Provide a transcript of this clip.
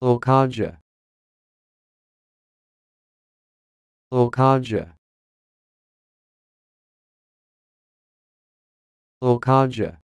Okaja Okaja Okaja